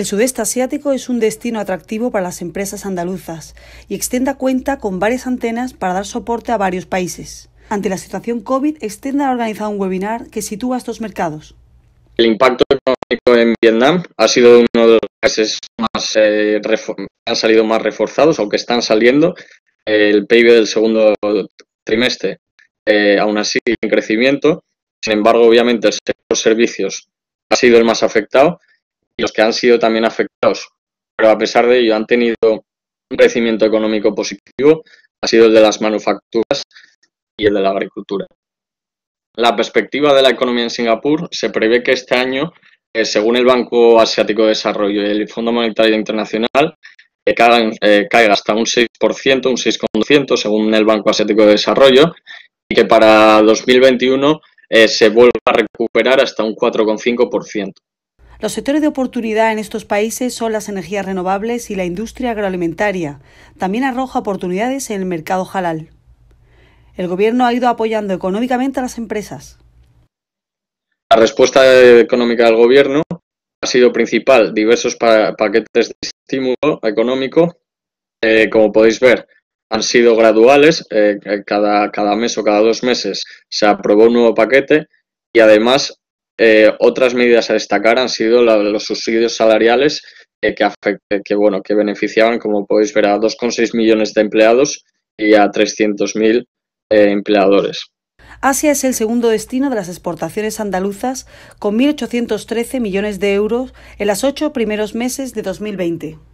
El sudeste asiático es un destino atractivo para las empresas andaluzas y Extenda cuenta con varias antenas para dar soporte a varios países. Ante la situación COVID, Extenda ha organizado un webinar que sitúa estos mercados. El impacto económico en Vietnam ha sido uno de los países más eh, han salido más reforzados, aunque están saliendo. Eh, el PIB del segundo trimestre, eh, aún así, en crecimiento. Sin embargo, obviamente, el sector servicios ha sido el más afectado los que han sido también afectados. Pero a pesar de ello han tenido un crecimiento económico positivo, ha sido el de las manufacturas y el de la agricultura. La perspectiva de la economía en Singapur se prevé que este año, eh, según el Banco Asiático de Desarrollo y el Fondo Monetario Internacional, eh, eh, caiga, hasta un 6%, un 6,2% según el Banco Asiático de Desarrollo, y que para 2021 se vuelva a recuperar hasta un 4,5%. Los sectores de oportunidad en estos países son las energías renovables y la industria agroalimentaria. También arroja oportunidades en el mercado halal. El gobierno ha ido apoyando económicamente a las empresas. La respuesta económica del gobierno ha sido principal, diversos paquetes de estímulo económico, eh, como podéis ver, han sido graduales, eh, cada mes o cada dos meses se aprobó un nuevo paquete y además eh, otras medidas a destacar han sido la, los subsidios salariales eh, que, bueno, que beneficiaban, como podéis ver, a 2,6 millones de empleados y a 300.000 eh, empleadores. Asia es el segundo destino de las exportaciones andaluzas, con 1.813 millones de euros en los ocho primeros meses de 2020.